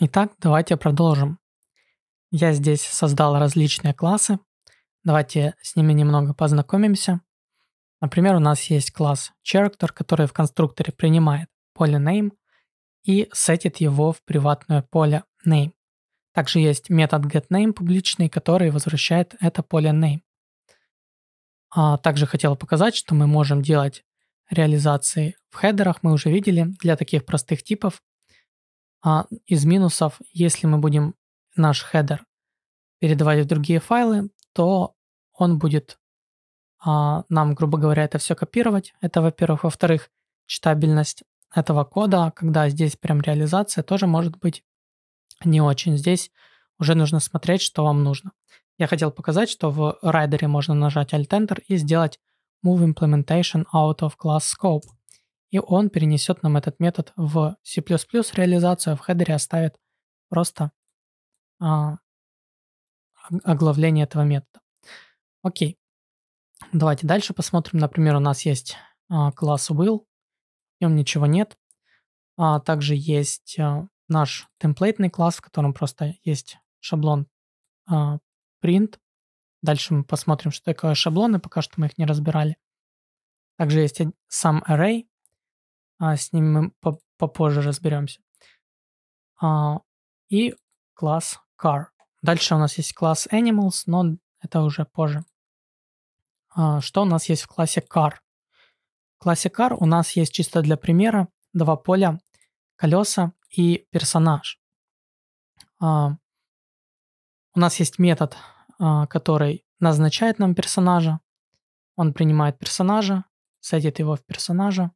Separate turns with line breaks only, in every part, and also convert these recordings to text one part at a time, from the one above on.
Итак, давайте продолжим. Я здесь создал различные классы. Давайте с ними немного познакомимся. Например, у нас есть класс Character, который в конструкторе принимает поле name и сетит его в приватное поле name. Также есть метод getName публичный, который возвращает это поле name. А также хотел показать, что мы можем делать реализации в хедерах, мы уже видели, для таких простых типов а из минусов, если мы будем наш хедер передавать в другие файлы, то он будет а, нам, грубо говоря, это все копировать. Это, во-первых. Во-вторых, читабельность этого кода, когда здесь прям реализация, тоже может быть не очень. Здесь уже нужно смотреть, что вам нужно. Я хотел показать, что в райдере можно нажать Alt Enter и сделать Move Implementation out of Class Scope и он перенесет нам этот метод в C++ реализацию, а в хедере оставит просто а, оглавление этого метода. Окей. Давайте дальше посмотрим. Например, у нас есть а, класс will, в нем ничего нет. А также есть а, наш темплейтный класс, в котором просто есть шаблон а, print. Дальше мы посмотрим, что такое шаблоны, пока что мы их не разбирали. Также есть сам array, а с ним мы попозже разберемся. А, и класс car. Дальше у нас есть класс animals, но это уже позже. А, что у нас есть в классе car? В классе car у нас есть чисто для примера два поля, колеса и персонаж. А, у нас есть метод, а, который назначает нам персонажа. Он принимает персонажа, садит его в персонажа.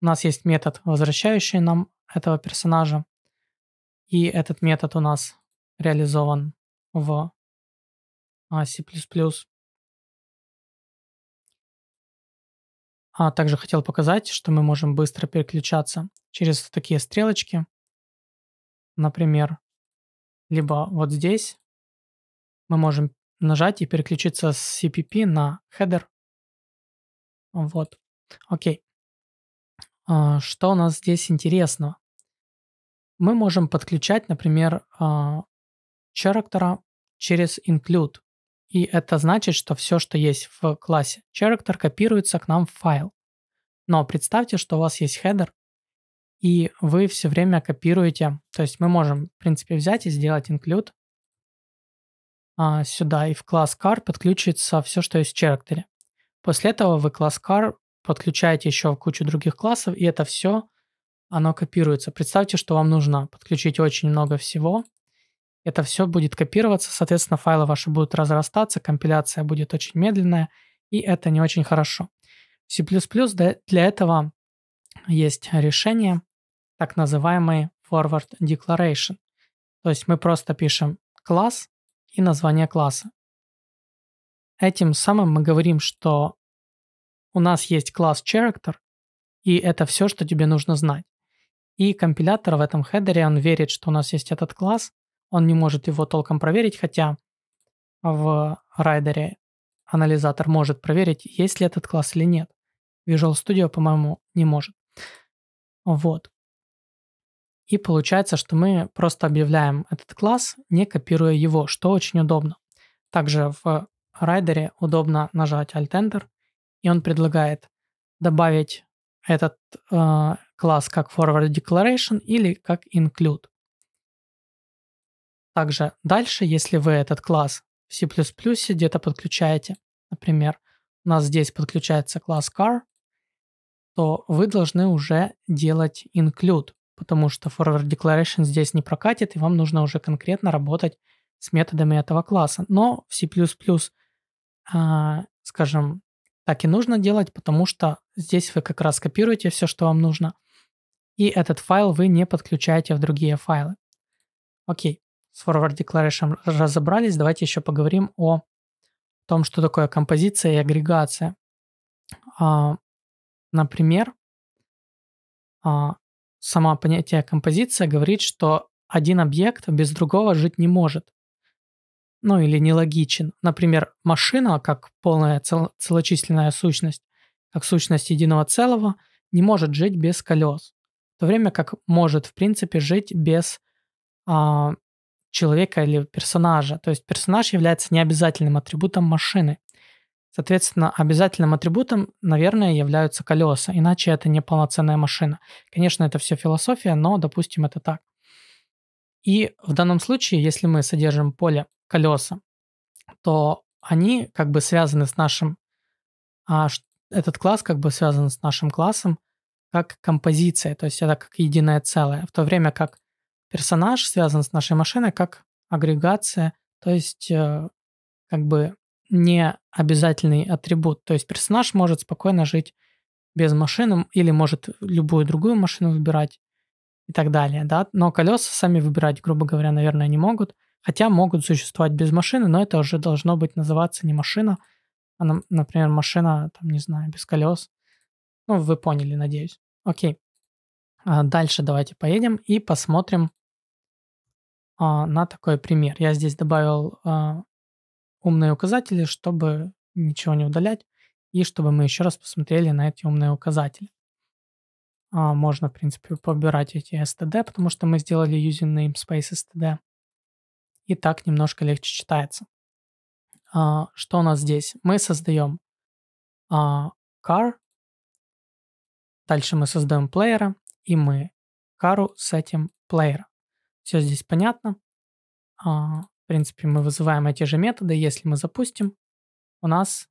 У нас есть метод, возвращающий нам этого персонажа.
И этот метод у нас реализован в а, C++. А также хотел показать, что мы можем быстро переключаться через такие стрелочки. Например, либо вот здесь мы можем нажать и переключиться с CPP на header. Вот. Окей. А, что у нас здесь интересного? Мы можем
подключать, например, а, character через include. И это значит, что все, что есть в классе character, копируется к нам в файл. Но представьте, что у вас есть header, и вы все время копируете. То есть мы можем, в принципе, взять и сделать include а, сюда, и в класс car подключится все, что есть в character. После этого вы класс car подключаете еще кучу других классов, и это все, оно копируется. Представьте, что вам нужно подключить очень много всего. Это все будет копироваться, соответственно, файлы ваши будут разрастаться, компиляция будет очень медленная, и это не очень хорошо. В C++ для этого есть решение, так называемый forward declaration. То есть мы просто пишем класс и название класса. Этим самым мы говорим, что у нас есть класс character, и это все, что тебе нужно знать. И компилятор в этом хедере, он верит, что у нас есть этот класс, он не может его толком проверить, хотя в райдере анализатор может проверить, есть ли этот класс или нет. Visual Studio, по-моему, не может. Вот. И получается, что мы просто объявляем этот класс, не копируя его, что очень удобно. Также в райдере удобно нажать Alt-Enter и он предлагает добавить этот э, класс как forward declaration или как include. Также дальше, если вы этот класс в C++ где-то подключаете, например, у нас здесь подключается класс car, то вы должны уже делать include, потому что forward declaration здесь не прокатит, и вам нужно уже конкретно работать с методами этого класса. Но в C++, а, скажем, так и нужно делать, потому что здесь вы как раз копируете все, что вам нужно, и этот файл вы не подключаете в другие файлы. Окей, с Forward Declaration разобрались, давайте еще поговорим о том, что такое композиция и агрегация. А, например, а, само понятие композиция говорит, что один объект без другого жить не может ну или нелогичен. Например, машина, как полная цел- целочисленная сущность, как сущность единого целого, не может жить без колес, в то время как может, в принципе, жить без а, человека или персонажа. То есть персонаж является необязательным атрибутом машины. Соответственно, обязательным атрибутом, наверное, являются колеса, иначе это не полноценная машина. Конечно, это все философия, но, допустим, это так. И в данном случае, если мы содержим поле колеса, то они как бы связаны с нашим, а этот класс как бы связан с нашим классом как композиция, то есть это как единое целое, в то время как персонаж связан с нашей машиной как агрегация, то есть э, как бы не обязательный атрибут. То есть персонаж может спокойно жить без машины или может любую другую машину выбирать и так далее, да, но колеса сами выбирать, грубо говоря, наверное, не могут – Хотя могут существовать без машины, но это уже должно быть называться не машина, а, например, машина, там, не знаю, без колес. Ну, вы поняли, надеюсь. Окей. А дальше давайте поедем и посмотрим а, на такой пример. Я здесь добавил а, умные указатели, чтобы ничего не удалять, и чтобы мы еще раз посмотрели на эти умные указатели. А, можно, в принципе, побирать эти std, потому что мы сделали using
namespace std и так немножко легче читается. А, что у нас здесь? Мы создаем а, car,
дальше мы создаем плеера, и мы кару с этим плеера. Все здесь понятно. А, в принципе, мы вызываем эти же методы. Если мы запустим,
у нас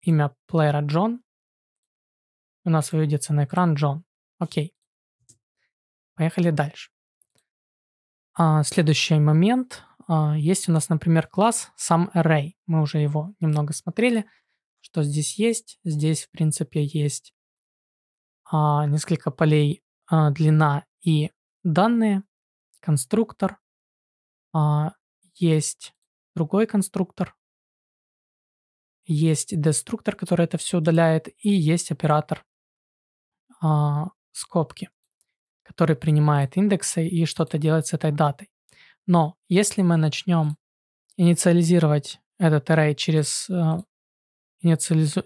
имя плеера Джон. У нас выведется на экран Джон. Окей. Поехали дальше.
А, следующий момент а, есть у нас, например, класс сам array. Мы уже его немного смотрели. Что здесь есть? Здесь, в принципе, есть
а, несколько полей а, длина и данные, конструктор, есть другой конструктор, есть деструктор, который это все удаляет, и есть оператор
скобки, который принимает индексы и что-то делает с этой датой. Но если мы начнем инициализировать этот array через э, инициализу...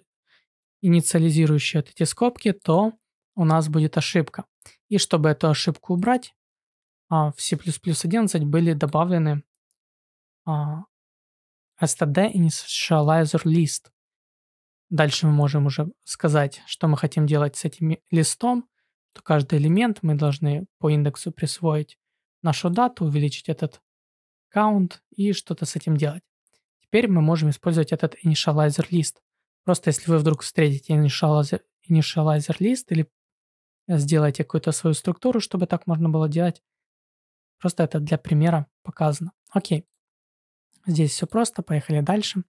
инициализирующие эти скобки, то у нас будет ошибка. И чтобы эту ошибку убрать, а, в C++11 были добавлены а, std initializer list. Дальше мы можем уже сказать, что мы хотим делать с этим листом, то каждый элемент мы должны по индексу присвоить нашу дату, увеличить этот count и что-то с этим делать. Теперь мы можем использовать этот initializer list. Просто если вы вдруг встретите initializer, initializer list или э, сделаете какую-то свою структуру, чтобы так можно было делать, просто это для примера показано. Окей. Здесь все просто, поехали дальше.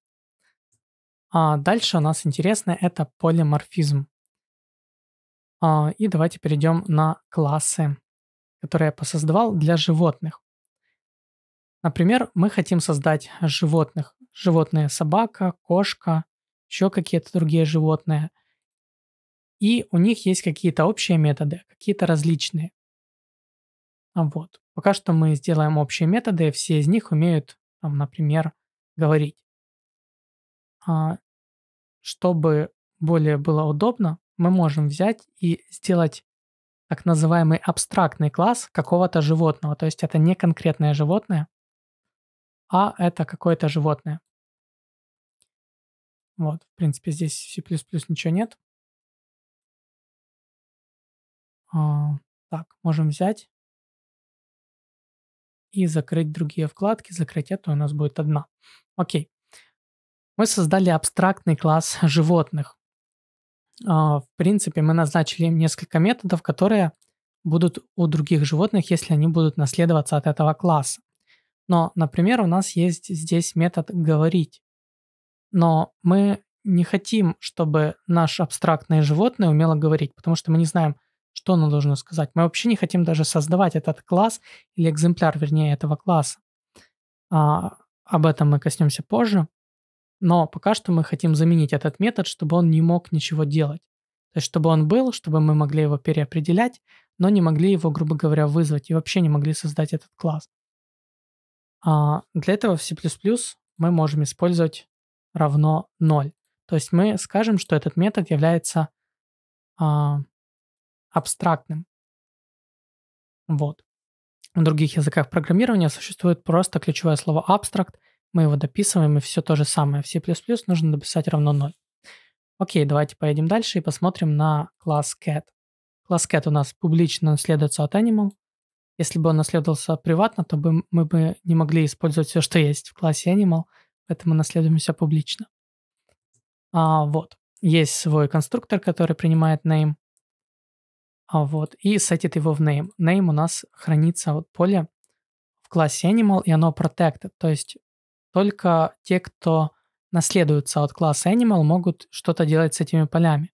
А дальше у нас интересно это полиморфизм. А, и давайте перейдем на классы которые я посоздавал для животных. Например, мы хотим создать животных. Животные собака, кошка, еще какие-то другие животные. И у них есть какие-то общие методы, какие-то различные. А вот. Пока что мы сделаем общие методы, все из них умеют, там, например, говорить. А, чтобы более было удобно, мы можем взять и сделать так называемый абстрактный класс какого-то животного. То есть это не
конкретное животное, а это какое-то животное. Вот, в принципе, здесь C++ ничего нет. А, так, можем взять и закрыть другие вкладки. Закрыть эту у нас будет одна. Окей. Мы
создали абстрактный класс животных. А, в принципе, мы назначили им несколько методов, которые будут у других животных, если они будут наследоваться от этого класса. Но, например, у нас есть здесь метод «говорить». Но мы не хотим, чтобы наш абстрактное животное умело говорить, потому что мы не знаем, что оно должно сказать. Мы вообще не хотим даже создавать этот класс или экземпляр, вернее, этого класса. А, об этом мы коснемся позже. Но пока что мы хотим заменить этот метод, чтобы он не мог ничего делать. То есть, чтобы он был, чтобы мы могли его переопределять, но не могли его, грубо говоря, вызвать и вообще не могли создать этот класс. А для этого в C++ мы можем использовать
равно 0. То есть мы скажем, что этот метод является а, абстрактным. Вот. В других языках
программирования существует просто ключевое слово abstract, мы его дописываем, и все то же самое. В C++ нужно дописать равно 0. Окей, давайте поедем дальше и посмотрим на класс cat. Класс cat у нас публично наследуется от animal. Если бы он наследовался приватно, то бы мы бы не могли использовать все, что есть в классе animal, поэтому наследуемся публично. А, вот. Есть свой конструктор, который принимает name. А, вот. И сетит его в name. Name у нас хранится вот поле в классе animal, и оно protected, то есть только те, кто наследуются от класса Animal, могут что-то делать с этими полями.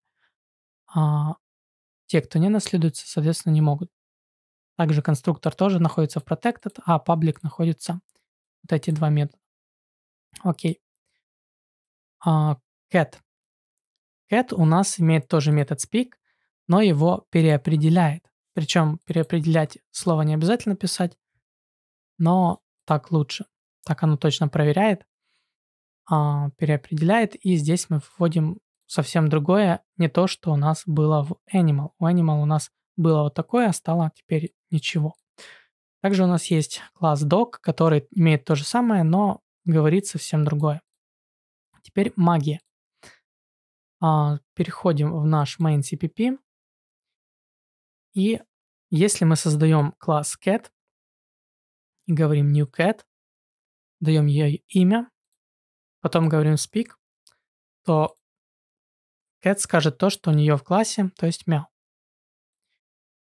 А те, кто не наследуется, соответственно, не могут. Также конструктор тоже находится в protected, а
public находится вот эти два метода. Окей. А, cat. Cat у нас имеет тоже метод speak, но
его переопределяет. Причем переопределять слово не обязательно писать, но так лучше так оно точно проверяет, а, переопределяет, и здесь мы вводим совсем другое, не то, что у нас было в Animal. У Animal у нас было вот такое, а стало теперь ничего. Также у нас есть класс Dog, который имеет то же самое, но говорит совсем другое. Теперь
магия. А, переходим в наш main CPP. И если мы создаем класс cat и говорим new cat, даем ей имя, потом говорим speak, то cat скажет то, что у нее в классе, то есть мяу.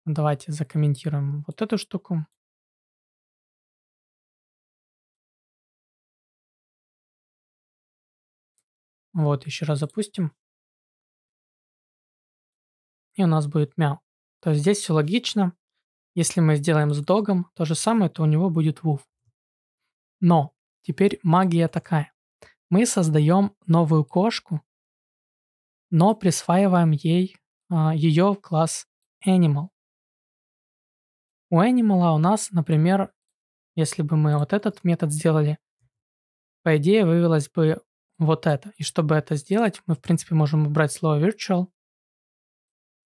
Давайте закомментируем вот эту штуку. Вот, еще раз запустим. И у нас будет мяу. То есть здесь все логично. Если мы сделаем с догом то же самое, то у него
будет вуф. Но Теперь магия такая. Мы создаем
новую кошку, но присваиваем ей а, ее класс Animal. У Animal у нас, например, если бы мы вот этот метод сделали, по идее вывелось бы вот это.
И чтобы это сделать, мы, в принципе, можем убрать слово virtual,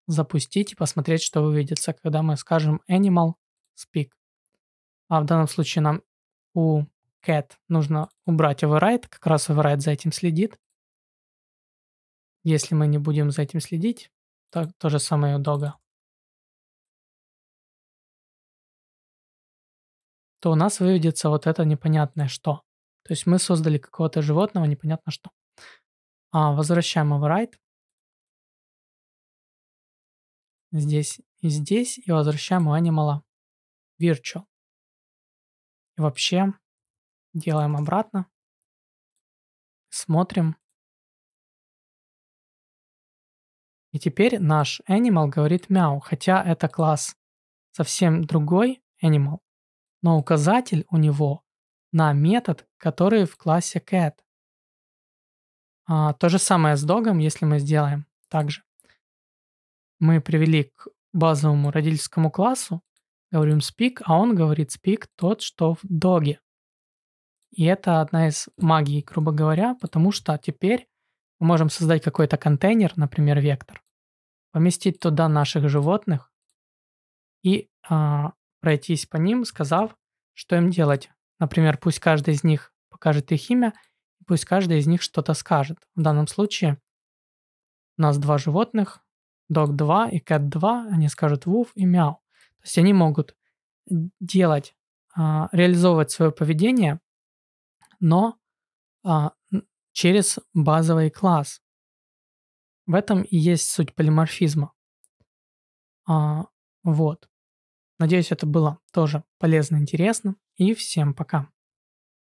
запустить и посмотреть, что выведется, когда мы скажем animal speak. А в данном случае нам у cat нужно убрать override, как раз override за этим следит.
Если мы не будем за этим следить, то то же самое у дога. то у нас выведется вот это непонятное что. То есть мы создали какого-то животного, непонятно что. А, возвращаем override. Здесь и здесь. И возвращаем у animal virtual. И вообще Делаем обратно. Смотрим. И теперь наш animal говорит мяу, хотя это класс совсем другой animal. Но указатель
у него на метод, который в классе cat. А, то же самое с догом, если мы сделаем также. Мы привели к базовому родительскому классу, говорим speak, а он говорит speak тот, что в доге. И это одна из магий, грубо говоря, потому что теперь мы можем создать какой-то контейнер, например, вектор, поместить туда наших животных и а, пройтись по ним, сказав, что им делать. Например, пусть каждый из них покажет их имя, пусть каждый из них что-то скажет. В данном случае у нас два животных, Dog 2 и Cat 2, они скажут вуф и мяу. То есть они могут делать, а, реализовывать свое поведение но а, через базовый класс. В этом и есть суть полиморфизма.
А, вот. Надеюсь, это было тоже полезно, интересно. И всем пока.